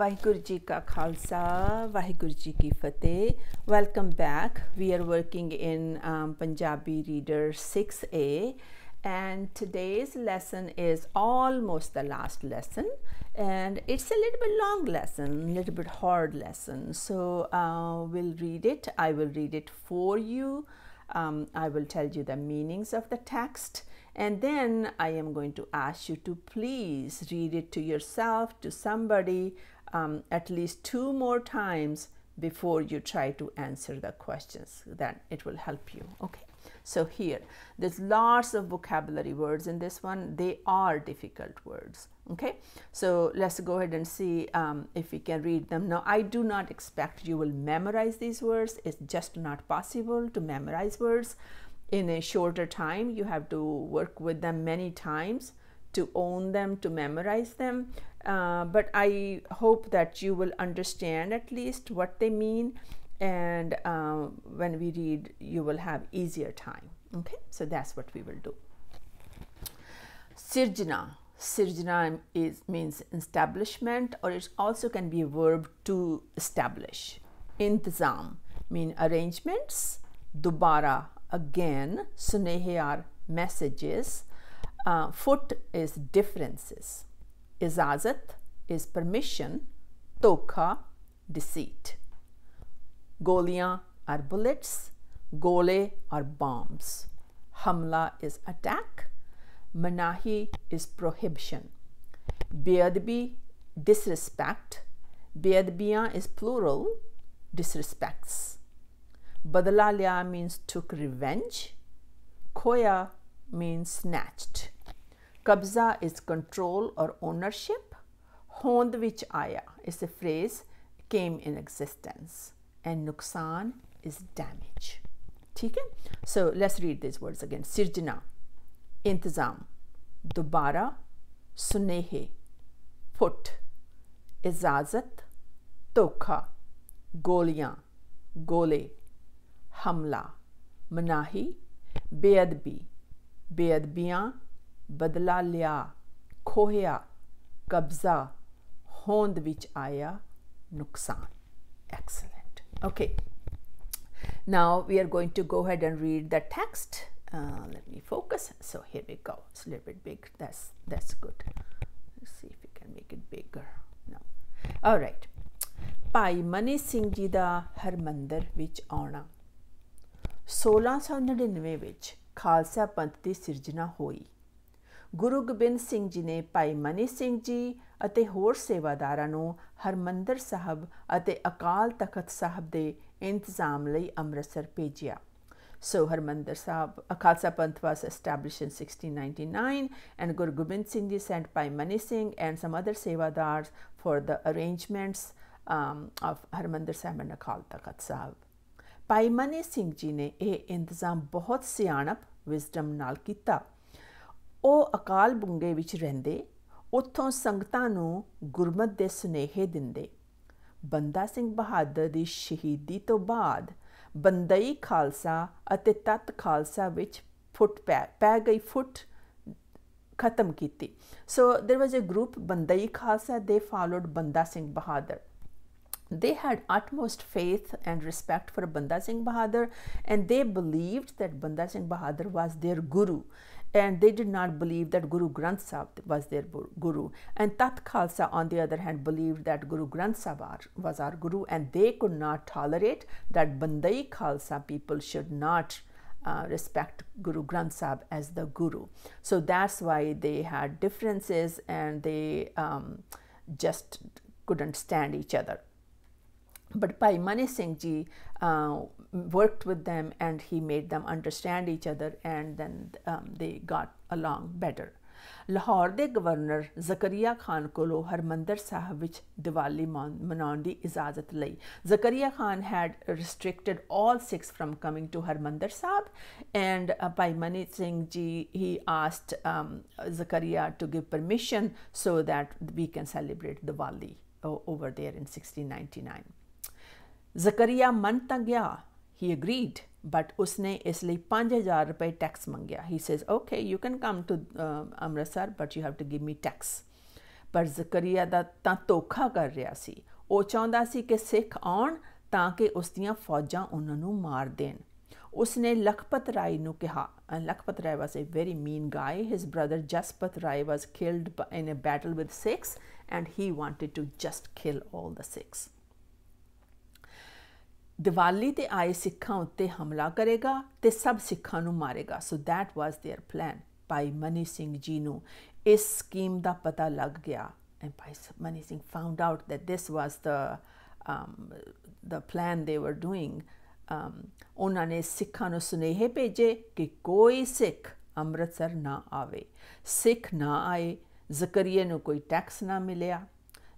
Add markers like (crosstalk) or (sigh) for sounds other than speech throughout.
ਵਾਹਿਗੁਰੂ ਜੀ ਕਾ ਖਾਲਸਾ ਵਾਹਿਗੁਰੂ ਜੀ ਕੀ ਫਤਿਹ welcome back we are working in 6A and today's lesson is almost the last lesson and it's a little bit long lesson a little bit hard lesson so uh, we'll read it i will read it for you um, i will tell you the meanings of the text and then i am going to ask you to please read it to yourself to somebody um, at least two more times before you try to answer the questions then it will help you okay so here there's lots of vocabulary words in this one they are difficult words okay so let's go ahead and see um, if we can read them now i do not expect you will memorize these words it's just not possible to memorize words in a shorter time you have to work with them many times to own them, to memorize them. Uh, but I hope that you will understand at least what they mean. And uh, when we read, you will have easier time. Okay, so that's what we will do. Sirjana. Sirjana is, means establishment or it also can be a verb to establish. Intizam mean arrangements. Dubara again. Sunehiyar messages uh, foot is differences. Ijazat is permission. Tokha, deceit. Goliyan are bullets. Gole are bombs. Hamla is attack. Manahi is prohibition. Beadbi, disrespect. Beadbiyan is plural, disrespects. Badala means took revenge. Koya means snatched. Kabza is control or ownership. Hond which ayah is a phrase came in existence. And nuksan is damage. Okay? So let's read these words again. Sirjana, intizam, dubara, sunehe, put, izazat, toka, goliyan, gole, hamla, manahi, bayadbi, beadbiyan, ਬਦਲਾ ਲਿਆ ਖੋਹਿਆ ਕਬਜ਼ਾ ਹੋਂਦ ਵਿੱਚ ਆਇਆ ਨੁਕਸਾਨ excellent okay now we are going to go ahead and read the text uh, let me focus so here we go it's a little bit big that's that's good let's see if we can make it bigger no all right Bhai Mani Singh ji ਦਾ ਹਰਮੰਦਰ ਵਿੱਚ ਆਉਣਾ 1699 ਵਿੱਚ ਖਾਲਸਾ ਪੰਥ ਦੀ ਸਿਰਜਣਾ ਹੋਈ ਗੁਰੂ ਗੋਬਿੰਦ ਸਿੰਘ ਜੀ ਨੇ ਭਾਈ ਮਨੀ ਸਿੰਘ ਜੀ ਅਤੇ ਹੋਰ ਸੇਵਾਦਾਰਾਂ ਨੂੰ ਹਰਮੰਦਰ ਸਾਹਿਬ ਅਤੇ ਅਕਾਲ ਤਖਤ ਸਾਹਿਬ ਦੇ ਇੰਤਜ਼ਾਮ ਲਈ ਅੰਮ੍ਰਿਤਸਰ ਭੇਜਿਆ So Harmandir Sahib, Khalsa Panth was established in 1699 and Guru Gobind Singh Ji sent Pai Mani Singh and some other Sevadars for the arrangements um, of Harmandir Sahib and Akhal Takht Sahib. Pai Mani Singh Ji ਨੇ ਇਹ ਇੰਤਜ਼ਾਮ ਬਹੁਤ ਸਿਆਣਪ wisdom ਨਾਲ ਕੀਤਾ ਉਹ ਅਕਾਲ ਬੁੰਗੇ ਵਿੱਚ ਰਹਿੰਦੇ ਉੱਥੋਂ ਸੰਗਤਾਂ ਨੂੰ ਗੁਰਮਤ ਦੇ ਸੁਨੇਹੇ ਦਿੰਦੇ ਬੰਦਾ ਸਿੰਘ ਬਹਾਦਰ ਦੀ ਸ਼ਹੀਦੀ ਤੋਂ ਬਾਅਦ ਬੰਦਈ ਖਾਲਸਾ ਅਤੇ ਤਤ ਖਾਲਸਾ ਵਿੱਚ ਫੁੱਟ ਪੈ ਗਈ ਫੁੱਟ ਖਤਮ ਕੀਤੀ so there was a group Bandai Khalsa ਦੇ ਫਾਲੋਡ ਬੰਦਾ Singh Bahadur they had utmost faith and respect for Banda Singh Bahadur and they believed that Banda Singh Bahadur was their guru and they did not believe that Guru Granth Sahib was their guru. And Tat Khalsa, on the other hand, believed that Guru Granth Sahib was our guru, and they could not tolerate that Bandai Khalsa people should not. Uh, respect Guru Granth Sahib as the Guru. So that's why they had differences and they um, just couldn't stand each other but Pai Mane Singh uh, Ji worked with them and he made them understand each other and then um, they got along better. Lahore de Governor Zakaria Khan Kolo Mandar Sahib which Diwali Manandi, is lai. Zakaria Khan had restricted all Sikhs from coming to Harmandar Sahab, and Pai uh, Singh Ji he asked um, Zakaria to give permission so that we can celebrate Diwali uh, over there in 1699. Zakariya ਮੰਨ ਤਾਂ ਗਿਆ ਹੀ agreed but ਉਸਨੇ ਇਸ ਲਈ 5000 ਰੁਪਏ tax ਮੰਗਿਆ he says okay you can come to Amritsar but you have to give me tax ਪਰ ਜ਼ਕਰੀਆ ਦਾ ਤਾਂ ਧੋਖਾ ਕਰ ਰਿਹਾ ਸੀ ਉਹ ਚਾਹੁੰਦਾ ਸੀ ਕਿ ਸਿੱਖ ਆਉਣ ਤਾਂ ਕਿ ਉਸ ਦੀਆਂ ਫੌਜਾਂ ਉਹਨਾਂ ਨੂੰ ਮਾਰ ਦੇਣ ਉਸਨੇ ਲਖਪਤ ਰਾਏ ਨੂੰ ਕਿਹਾ Lakhpat Rai was a very mean guy his brother Jaspat Rai was killed in a battle with Sikhs and he wanted to just kill all the Sikhs Diwali ਤੇ ਆਏ ਸਿੱਖਾਂ ਉੱਤੇ ਹਮਲਾ ਕਰੇਗਾ ਤੇ ਸਭ ਸਿੱਖਾਂ ਨੂੰ ਮਾਰੇਗਾ so that was their plan Bhai Mani Singh ji ਨੂੰ ਇਸ ਸਕੀਮ ਦਾ ਪਤਾ ਲੱਗ ਗਿਆ and Bhai Mani Singh found out that this was the um the plan they were doing ਅਮ ਉਹਨਾਂ ਨੇ ਸਿੱਖਾਂ ਨੂੰ ਸੁਨੇਹੇ ਭੇਜੇ ਕਿ ਕੋਈ ਸਿੱਖ ਅੰਮ੍ਰਿਤਸਰ ਨਾ ਆਵੇ ਸਿੱਖ ਨਾ ਆਏ ਜ਼ਕਰੀਏ ਨੂੰ ਕੋਈ ਟੈਕਸ ਨਾ ਮਿਲਿਆ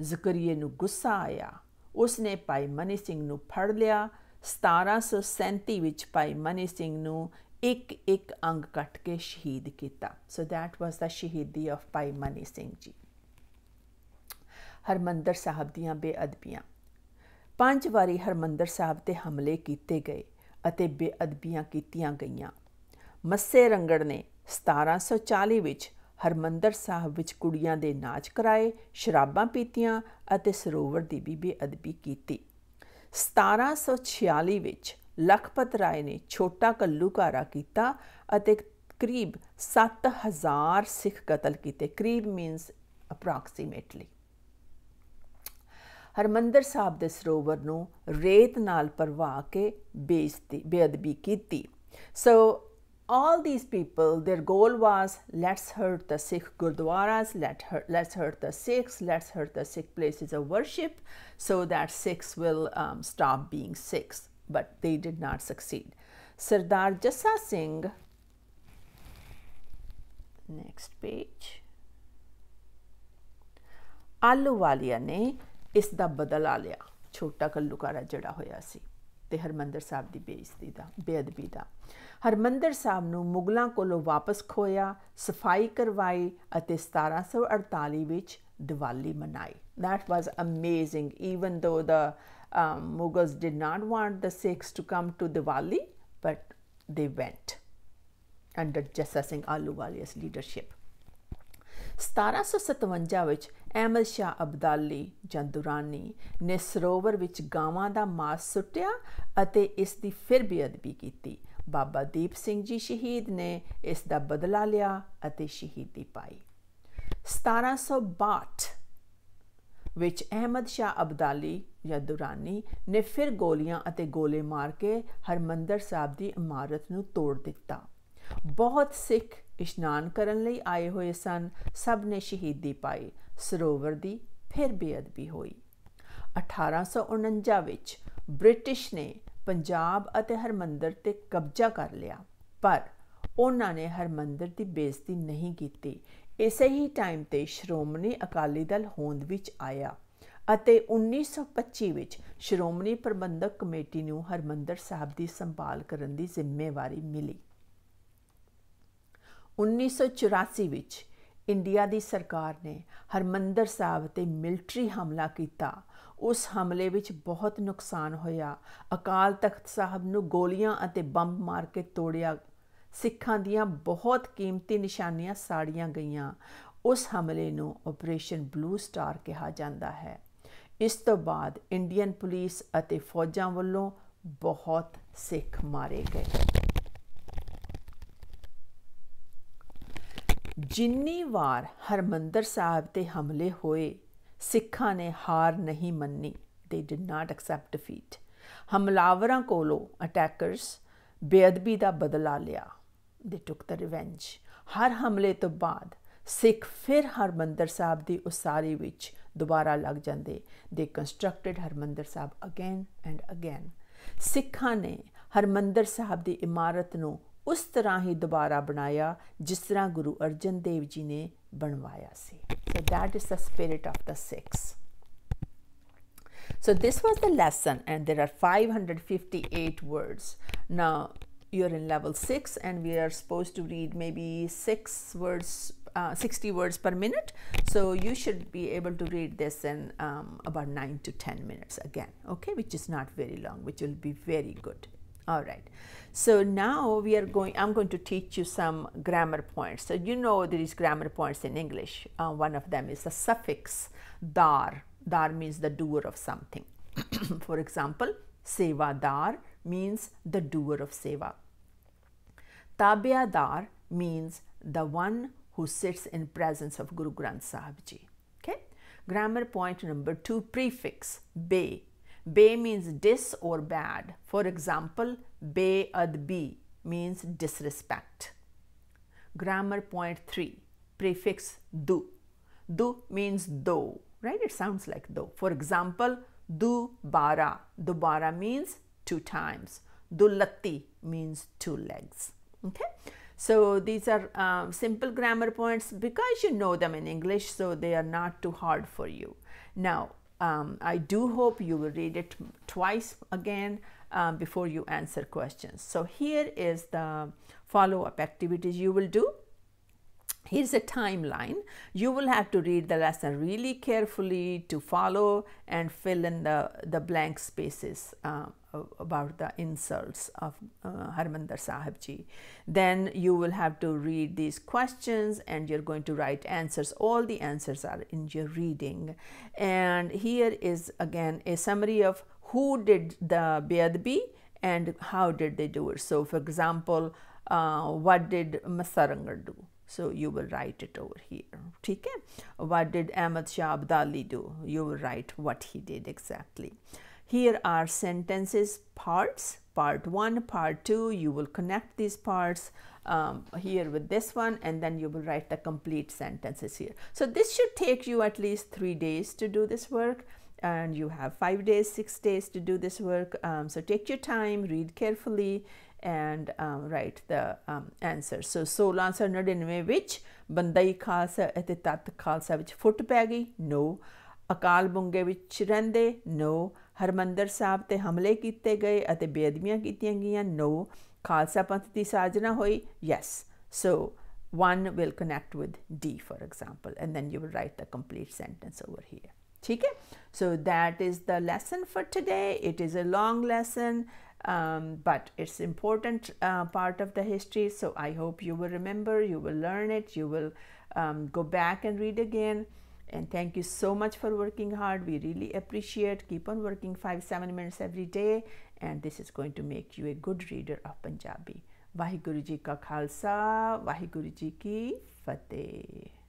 ਜ਼ਕਰੀਏ ਨੂੰ ਗੁੱਸਾ ਆਇਆ ਉਸਨੇ ਭਾਈ ਮਨੀ ਸਿੰਘ ਨੂੰ ਫੜ ਲਿਆ 1737 ਵਿੱਚ ਭਾਈ ਮਨੀ ਸਿੰਘ ਨੂੰ ਇੱਕ ਇੱਕ ਅੰਗ ਕੱਟ ਕੇ ਸ਼ਹੀਦ ਕੀਤਾ ਸੋ ਥੈਟ ਵਾਸ ਦਾ ਸ਼ਹੀਦੀ ਆਫ ਭਾਈ ਮਨੀ ਸਿੰਘ ਜੀ ਹਰਮੰਦਰ ਸਾਹਿਬ ਦੀਆਂ ਬੇਅਦਬੀਆਂ ਪੰਜ ਵਾਰੀ ਹਰਮੰਦਰ ਸਾਹਿਬ ਤੇ ਹਮਲੇ ਕੀਤੇ ਗਏ ਅਤੇ ਬੇਅਦਬੀਆਂ ਕੀਤੀਆਂ ਗਈਆਂ ਮੱਸੇ ਰੰਗੜ ਨੇ 1740 ਵਿੱਚ ਹਰਮੰਦਰ ਸਾਹਿਬ ਵਿੱਚ ਕੁੜੀਆਂ ਦੇ ਨਾਚ ਕਰਾਏ ਸ਼ਰਾਬਾਂ ਪੀਤੀਆਂ ਅਤੇ ਸਰੋਵਰ ਦੀ ਵੀ ਬੇਅਦਬੀ ਕੀਤੀ 1746 ਵਿੱਚ ਲਖਪਤ ਰਾਏ ਨੇ ਛੋਟਾ ਕੱਲੂਕਾਰਾ ਕੀਤਾ ਅਤੇ ਕਰੀਬ 7000 ਸਿੱਖ ਕਤਲ ਕੀਤੇ ਕਰੀਬ ਮੀਨਸ ਅਪਰੋਕਸੀਮੇਟਲੀ ਹਰਮੰਦਰ ਸਾਹਿਬ ਦੇ ਸਰੋਵਰ ਨੂੰ ਰੇਤ ਨਾਲ ਪਰਵਾ ਕੇ ਬੇਇੱਜ਼ਤੀ ਬੇਅਦਬੀ ਕੀਤੀ ਸੋ all these people, their goal was let's hurt the Sikh Gurdwaras, let let's hurt the Sikhs, let's hurt the Sikh places of worship so that Sikhs will um, stop being Sikhs. But they did not succeed. Sardar Jassa Singh, next page. ਆਲੂ ne ਨੇ ਇਸ ਦਾ ਬਦਲਾ ਲਿਆ ਛੋਟਾ ਕੱਲੂਕਾਰਾ ਜਿਹੜਾ ਹੋਇਆ ਸੀ ਤੇ ਹਰਮੰਦਰ ਸਾਹਿਬ ਹਰਮੰਦਰ ਸਾਹਿਬ ਨੂੰ ਮੁਗਲਾਂ ਕੋਲੋਂ ਵਾਪਸ ਖੋਇਆ ਸਫਾਈ ਕਰਵਾਈ ਅਤੇ 1748 ਵਿੱਚ ਦੀਵਾਲੀ ਮਨਾਈ that was amazing even though the um, mughals did not want the sikhs to come to diwali but they went under jassa singh aluwalia's leadership 1757 ਵਿੱਚ ਅਹਿਮਦ ਸ਼ਾਹ ਅਬਦਾਲੀ ਜਾਂ ਦੁਰਾਨੀ ਨੇ ਸਰੋਵਰ ਵਿੱਚ ਗਾਵਾਂ ਦਾ ਮਾਸ ਸੁੱਟਿਆ ਅਤੇ ਇਸ ਦੀ ਫਿਰ ਬੇਅਦਬੀ ਕੀਤੀ ਬਾਬਾ ਦੀਪ ਸਿੰਘ ਜੀ ਸ਼ਹੀਦ ਨੇ ਇਸ ਦਾ ਬਦਲਾ ਲਿਆ ਅਤੇ ਸ਼ਹੀਦੀ ਪਾਈ 1762 ਵਿੱਚ ਅਹਿਮਦ ਸ਼ਾਹ ਅਬਦਾਲੀ ਜਾਂ ਦੁਰਾਨੀ ਨੇ ਫਿਰ ਗੋਲੀਆਂ ਅਤੇ ਗੋਲੇ ਮਾਰ ਕੇ ਹਰਮੰਦਰ ਸਾਹਿਬ ਦੀ ਇਮਾਰਤ ਨੂੰ ਤੋੜ ਦਿੱਤਾ ਬਹੁਤ ਸਿੱਖ ਇਸ਼ਨਾਨ ਕਰਨ ਲਈ ਆਏ ਹੋਏ ਸਨ ਸਭ ਨੇ ਸ਼ਹੀਦੀ ਪਾਈ ਸਰੋਵਰ ਦੀ ਫਿਰ ਬੇਅਦਬੀ ਹੋਈ 1849 ਵਿੱਚ ਬ੍ਰਿਟਿਸ਼ ਨੇ ਪੰਜਾਬ ਅਤੇ ਹਰਮੰਦਰ ਤੇ ਕਬਜ਼ਾ ਕਰ ਲਿਆ ਪਰ ਉਹਨਾਂ ਨੇ ਹਰਮੰਦਰ ਦੀ ਬੇਇੱਜ਼ਤੀ ਨਹੀਂ ਕੀਤੀ ਇਸੇ ਹੀ ਟਾਈਮ ਤੇ ਸ਼੍ਰੋਮਣੀ ਅਕਾਲੀ ਦਲ ਹੋਂਦ ਵਿੱਚ ਆਇਆ ਅਤੇ 1925 ਵਿੱਚ ਸ਼੍ਰੋਮਣੀ ਪ੍ਰਬੰਧਕ ਕਮੇਟੀ ਨੂੰ ਹਰਮੰਦਰ ਸਾਹਿਬ ਦੀ ਸੰਭਾਲ ਕਰਨ ਦੀ ਜ਼ਿੰਮੇਵਾਰੀ ਮਿਲੀ 1984 ਵਿੱਚ ਇੰਡੀਆ ਦੀ ਸਰਕਾਰ ਨੇ ਹਰਮੰਦਰ ਸਾਹਿਬ ਤੇ ਮਿਲਟਰੀ ਹਮਲਾ ਕੀਤਾ ਉਸ ਹਮਲੇ ਵਿੱਚ ਬਹੁਤ ਨੁਕਸਾਨ ਹੋਇਆ ਅਕਾਲ ਤਖਤ ਸਾਹਿਬ ਨੂੰ ਗੋਲੀਆਂ ਅਤੇ ਬੰਬ ਮਾਰ ਕੇ ਤੋੜਿਆ ਸਿੱਖਾਂ ਦੀਆਂ ਬਹੁਤ ਕੀਮਤੀ ਨਿਸ਼ਾਨੀਆਂ ਸਾੜੀਆਂ ਗਈਆਂ ਉਸ ਹਮਲੇ ਨੂੰ ਆਪਰੇਸ਼ਨ ਬਲੂ ਸਟਾਰ ਕਿਹਾ ਜਾਂਦਾ ਹੈ ਇਸ ਤੋਂ ਬਾਅਦ ਇੰਡੀਅਨ ਪੁਲਿਸ ਅਤੇ ਫੌਜਾਂ ਵੱਲੋਂ ਬਹੁਤ ਸਿੱਖ ਮਾਰੇ ਗਏ ਜਿੰਨੀ ਵਾਰ ਹਰਮੰਦਰ ਸਾਹਿਬ ਤੇ ਹਮਲੇ ਹੋਏ ਸਿੱਖਾਂ ਨੇ ਹਾਰ ਨਹੀਂ ਮੰਨੀ ਦੇ ਡਿਡ ਨਾਟ ਐਕਸੈਪਟ ਡਿਫੀਟ ਹਮਲਾਵਰਾਂ ਕੋਲੋਂ ਅਟੈਕਰਸ ਬੇਅਦਬੀ ਦਾ ਬਦਲਾ ਲਿਆ ਦੇ ਟੁਕ ਦਾ ਰਿਵੈਂਜ ਹਰ ਹਮਲੇ ਤੋਂ ਬਾਅਦ ਸਿੱਖ ਫਿਰ ਹਰਮੰਦਰ ਸਾਹਿਬ ਦੀ ਉਸਾਰੀ ਵਿੱਚ ਦੁਬਾਰਾ ਲੱਗ ਜਾਂਦੇ ਦੇ constructed Harmandir Sahib again and again ਸਿੱਖਾਂ ਨੇ ਹਰਮੰਦਰ ਸਾਹਿਬ ਦੀ ਇਮਾਰਤ ਨੂੰ ਉਸ ਤਰ੍ਹਾਂ ਹੀ ਦੁਬਾਰਾ ਬਣਾਇਆ ਜਿਸ ਤਰ੍ਹਾਂ ਗੁਰੂ ਅਰਜਨ ਦੇਵ ਜੀ ਨੇ ਬਣਵਾਇਆ ਸੀ so that is the spirit of So this was the lesson and there are 558 words. Now you're in level 6 and we are supposed to read maybe 6 words, uh, 60 words per minute. So you should be able to read this in um, about 9 to 10 minutes again, okay, which is not very long, which will be very good. All right. So now we are going, I'm going to teach you some grammar points. So you know there is grammar points in English. Uh, one of them is the suffix dar. Dar means the doer of something. (clears throat) For example, seva dar means the doer of seva. Tabia dar means the one who sits in presence of Guru Granth Sahib Ji. Okay. Grammar point number two, prefix be Bay means dis or bad. For example, bay adbi means disrespect. Grammar point three, prefix do. Do means though, right? It sounds like though. For example, du bara. Du bara means two times. Dullatti means two legs. Okay. So these are uh, simple grammar points because you know them in English, so they are not too hard for you. Now, um, I do hope you will read it twice again um, before you answer questions. So here is the follow-up activities you will do. Here's a timeline. You will have to read the lesson really carefully to follow and fill in the, the blank spaces uh, about the insults of uh, Harmandir Sahib Ji. Then you will have to read these questions and you're going to write answers. All the answers are in your reading. And here is again a summary of who did the Beadbi and how did they do it. So for example, uh, what did Masarangar do? So you will write it over here. Okay? What did Ahmad Shah Abdali do? You will write what he did exactly. Here are sentences parts, part 1, part 2. You will connect these parts um, here with this one and then you will write the complete sentences here. So this should take you at least three days to do this work and you have five days, six days to do this work. Um, so take your time, read carefully and um, write the um, answer. So, so answer not in which bandai khalsa ate tat khalsa which foot pegi? No. Akal bunge which rende? No. Harmandar saab te hamle kitte gaye ate beadmiyan kitiyan No. Khalsa panth di saajna hoi? Yes. So, one will connect with D, for example, and then you will write the complete sentence over here. Okay? So, that is the lesson for today. It is a long lesson um, but it's important uh, part of the history so i hope you will remember you will learn it you will um, go back and read again and thank you so much for working hard we really appreciate keep on working five seven minutes every day and this is going to make you a good reader of punjabi Waheguru ji ਕਾ ਖਾਲਸਾ ਵਾਹਿਗੁਰੂ ਜੀ ਕੀ ਫਤਿਹ